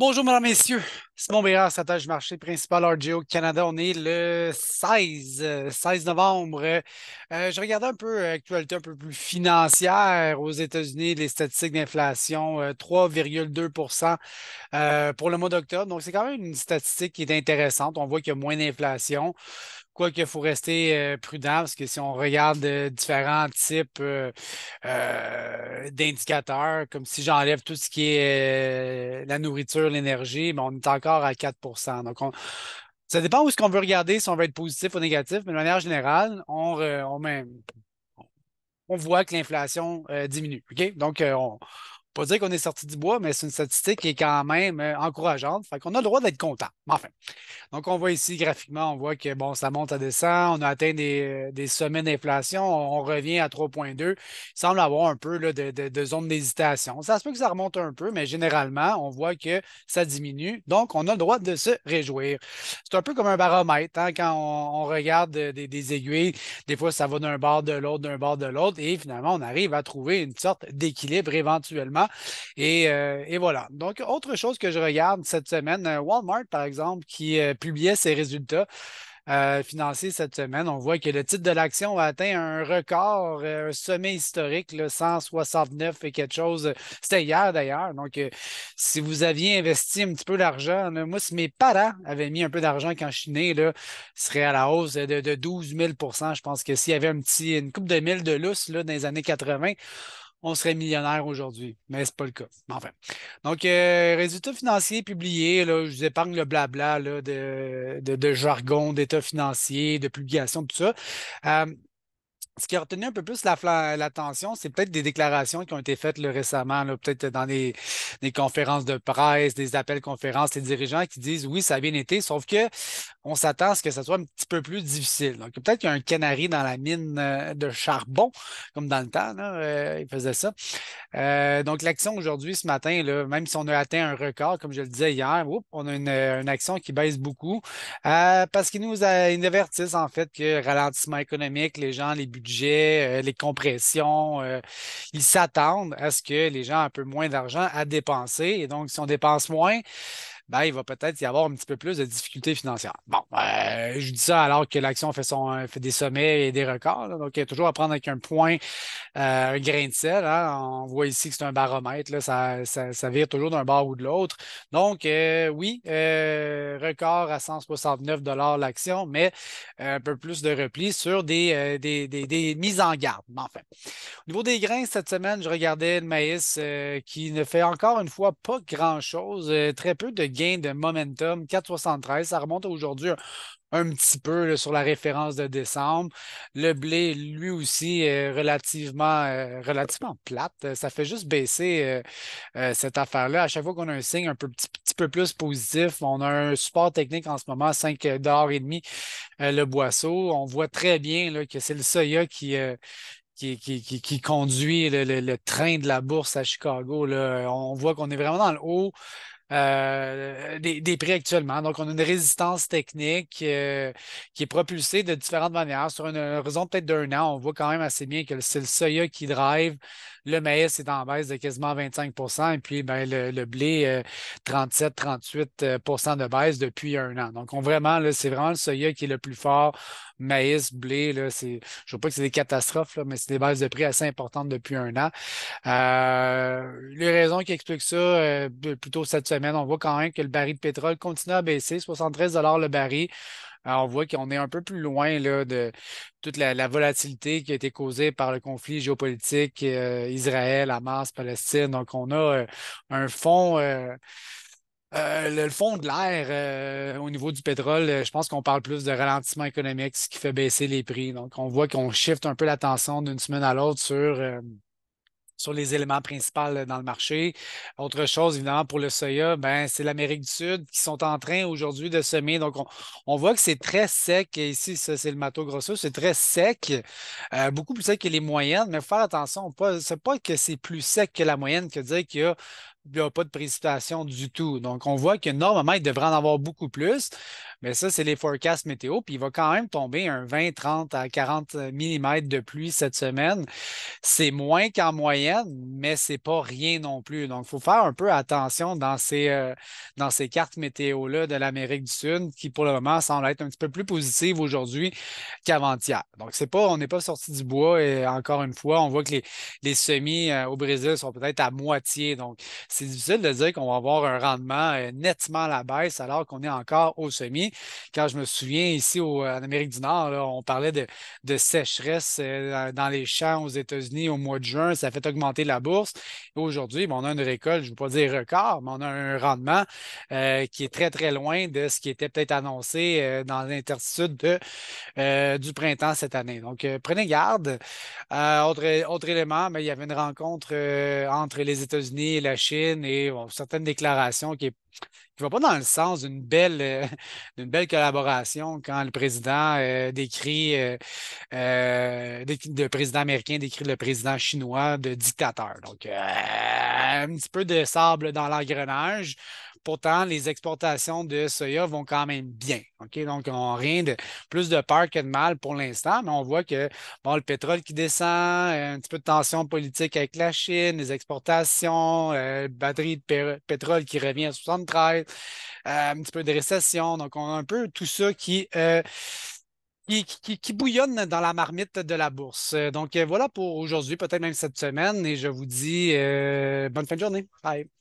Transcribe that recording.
Bonjour, mesdames, messieurs. Simon Bérard, du marché principal RGO Canada. On est le 16, 16 novembre. Euh, je regardais un peu l'actualité euh, un peu plus financière aux États-Unis, les statistiques d'inflation, 3,2 euh, pour le mois d'octobre. Donc, c'est quand même une statistique qui est intéressante. On voit qu'il y a moins d'inflation qu'il faut rester euh, prudent parce que si on regarde euh, différents types euh, d'indicateurs, comme si j'enlève tout ce qui est la nourriture, l'énergie, ben, on est encore à 4 Donc, ça dépend où est-ce qu'on veut regarder, si on veut être positif ou négatif, mais de manière générale, on, ben, on, voit que l'inflation diminue. Donc, on pas dire qu'on est sorti du bois, mais c'est une statistique qui est quand même euh, encourageante. Fait qu'on a le droit d'être content. Enfin. Donc, on voit ici graphiquement, on voit que bon, ça monte, ça descend. On a atteint des, euh, des sommets d'inflation. On, revient à 3,2. Il semble avoir un peu de, zone d'hésitation. Ça se peut que ça remonte un peu, mais généralement, on voit que ça diminue. Donc, on a le droit de se réjouir. C'est un peu comme un baromètre. Hein. quand on, regarde euh, des, des, aiguilles, des fois, ça va d'un bord de l'autre, d'un bord de l'autre. Et finalement, on arrive à trouver une sorte d'équilibre éventuellement euh, et, voilà. Donc, autre chose que je regarde cette semaine, euh, Walmart, par exemple, qui euh, publiait ses résultats. financiers cette semaine. On voit que le titre de l'action a atteint un record, un sommet historique, le 169 et quelque chose. C'était hier d'ailleurs. Donc, si vous aviez investi un petit peu d'argent, moi, si mes parents avaient mis un peu d'argent quand je suis serait à la hausse de, 12 000 Je pense que s'il y avait une coupe de mille de lousse là, dans les années 80, on serait millionnaire aujourd'hui, mais ce n'est pas le cas. Enfin. Donc, euh, résultats financiers publiés, là, je vous épargne le blabla de, jargon d'état financier, de publication, tout ça. Euh, ce qui a retenu un peu plus l'attention, c'est peut-être des déclarations qui ont été faites récemment, peut-être dans des, conférences de presse, des appels conférences, des dirigeants qui disent oui, ça a bien été, sauf qu'on s'attend à ce que ça soit un petit peu plus difficile. Donc, peut-être qu'il y a un canari dans la mine euh, de charbon, comme dans le temps, là, euh, il faisait ça. Euh, donc, l'action aujourd'hui, ce matin, même si on a atteint un record, comme je le disais hier, on a une, action qui baisse beaucoup parce qu'ils nous, nous avertissent en fait que ralentissement économique, les gens, les budgets, euh, les compressions. Euh, ils s'attendent à ce que les gens aient un peu moins d'argent à dépenser. Et donc, si on dépense moins, ben, il va peut-être y avoir un petit peu plus de difficultés financières. Bon, euh, je dis ça alors que l'action fait, son, fait des sommets et des records. donc, il y a toujours à prendre avec un point, euh, un grain de sel. Hein. On voit ici que c'est un baromètre. Là, ça, ça, vire toujours d'un bord ou de l'autre. Donc, euh, oui, record à 169 l'action, mais un peu plus de repli sur des, des, des mises en garde. Mais enfin, au niveau des grains, cette semaine, je regardais le maïs qui ne fait encore une fois pas grand-chose. très peu de grains de momentum, 4,73. Ça remonte aujourd'hui un petit peu sur la référence de décembre. Le blé, lui aussi, est relativement, euh, relativement plate. Ça fait juste baisser euh, euh, cette affaire-là. À chaque fois qu'on a un signe un petit, peu plus positif, on a un support technique en ce moment 5 et demi le boisseau. On voit très bien là, que c'est le soya qui. qui, qui, conduit le, train de la bourse à Chicago. On voit qu'on est vraiment dans le haut euh, des, prix actuellement. Donc, on a une résistance technique euh, qui est propulsée de différentes manières. Sur une raison peut-être d'un an, on voit quand même assez bien que c'est le soya qui drive. Le maïs est en baisse de quasiment 25 et puis ben, le, blé, 37-38 euh, de baisse depuis un an. Donc, vraiment, c'est vraiment le soya qui est le plus fort. Maïs, blé, là, je ne veux pas que c'est des catastrophes, mais c'est des baisses de prix assez importantes depuis un an. les raisons qui expliquent ça, plutôt cette on voit quand même que le baril de pétrole continue à baisser, 73 le baril. Euh, on voit qu'on est un peu plus loin là, de toute la, volatilité qui a été causée par le conflit géopolitique euh, Israël, Hamas, Palestine. Donc, on a euh, un fond. le fond de l'air au niveau du pétrole, je pense qu'on parle plus de ralentissement économique, ce qui fait baisser les prix. Donc, on voit qu'on shift un peu l'attention d'une semaine à l'autre sur sur les éléments principaux dans le marché. Autre chose, évidemment, pour le soya, ben, c'est l'Amérique du Sud qui sont en train aujourd'hui de semer. Donc, on, voit que c'est très sec. ici, ça, c'est le Mato Grosso, c'est très sec, euh, beaucoup plus sec que les moyennes. Mais faire attention, Ce c'est pas que c'est plus sec que la moyenne que dire qu'il y a il n'y a pas de précipitation du tout. Donc, on voit que normalement, il devrait en avoir beaucoup plus, mais ça, c'est les forecasts météo. Puis, il va quand même tomber un 20, 30 à 40 mm de pluie cette semaine. C'est moins qu'en moyenne, mais c'est pas rien non plus. Donc, il faut faire un peu attention dans ces, euh, dans ces cartes météo-là de l'Amérique du Sud, qui pour le moment semblent être un petit peu plus positives aujourd'hui qu'avant-hier. Donc, c'est pas, on n'est pas sorti du bois et encore une fois, on voit que les, semis euh, au Brésil sont peut-être à moitié. Donc, c'est difficile de dire qu'on va avoir un rendement euh, nettement à la baisse alors qu'on est encore au semis. Quand je me souviens ici euh, en Amérique du Nord, on parlait de, sécheresse euh, dans les champs aux États-Unis au mois de juin, ça fait augmenter la bourse. Aujourd'hui, ben, on a une récolte, je ne veux pas dire record, mais on a un rendement qui est très, très loin de ce qui était peut-être annoncé dans l'intertitude du printemps cette année. Donc, prenez garde. autre, autre élément, mais ben, il y avait une rencontre entre les États-Unis et la Chine et certaines déclarations qui, ne va pas dans le sens d'une belle, euh, belle collaboration quand le président euh, décrit, euh, président américain décrit le président chinois de dictateur. Donc, un petit peu de sable dans l'engrenage. Pourtant, les exportations de soya vont quand même bien. Donc, on rien de plus de peur que de mal pour l'instant, mais on voit que bon, le pétrole qui descend, un petit peu de tension politique avec la Chine, les exportations, batterie de pétrole qui revient à 73. Euh, un petit peu de récession. Donc, on a un peu tout ça qui. Euh, qui, bouillonne dans la marmite de la bourse. Donc euh, voilà pour aujourd'hui, peut-être même cette semaine, et je vous dis bonne fin de journée. Bye.